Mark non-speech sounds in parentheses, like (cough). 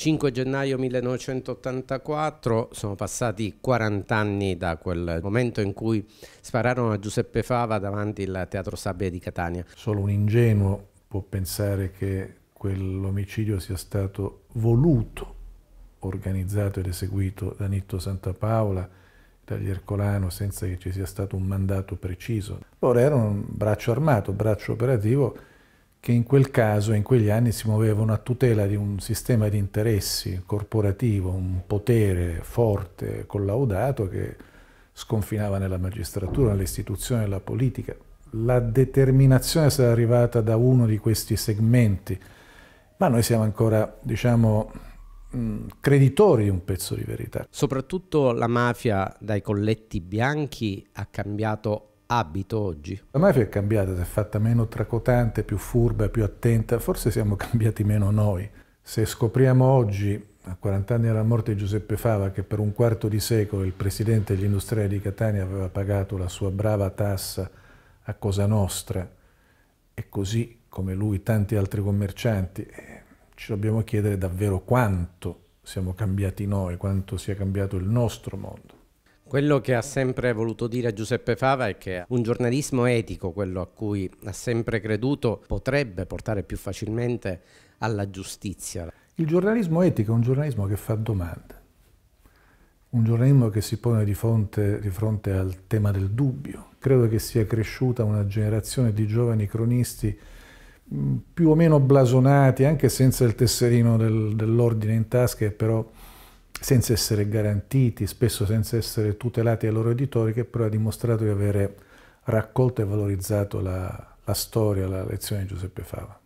5 gennaio 1984, sono passati 40 anni da quel momento in cui spararono a Giuseppe Fava davanti al Teatro Sabbia di Catania. Solo un ingenuo può pensare che quell'omicidio sia stato voluto, organizzato ed eseguito da Nitto Santapaola, dagli Ercolano, senza che ci sia stato un mandato preciso. Loro erano un braccio armato, braccio operativo che in quel caso, in quegli anni, si muovevano a tutela di un sistema di interessi corporativo, un potere forte, collaudato, che sconfinava nella magistratura, nell'istituzione, nella politica. La determinazione sarà arrivata da uno di questi segmenti, ma noi siamo ancora, diciamo, mm, creditori di un pezzo di verità. Soprattutto la mafia dai colletti bianchi ha cambiato abito oggi? La mafia è cambiata, si è fatta meno tracotante, più furba, più attenta, forse siamo (laughs) cambiati meno noi. Se scopriamo oggi, a 40 anni dalla morte di Giuseppe Fava, che per un quarto di secolo il presidente degli industriali di Catania aveva pagato la sua brava tassa a Cosa Nostra, e così come lui tanti altri commercianti, eh, ci dobbiamo chiedere davvero quanto siamo cambiati noi, quanto sia cambiato il nostro mondo. Quello che ha sempre voluto dire Giuseppe Fava è che un giornalismo etico, quello a cui ha sempre creduto, potrebbe portare più facilmente alla giustizia. Il giornalismo etico è un giornalismo che fa domande, un giornalismo che si pone di fronte, di fronte al tema del dubbio. Credo che sia cresciuta una generazione di giovani cronisti mm, più o meno blasonati, anche senza il tesserino del, dell'ordine in tasca, però senza essere garantiti, spesso senza essere tutelati ai loro editori, che però ha dimostrato di avere raccolto e valorizzato la, la storia, la lezione di Giuseppe Fava.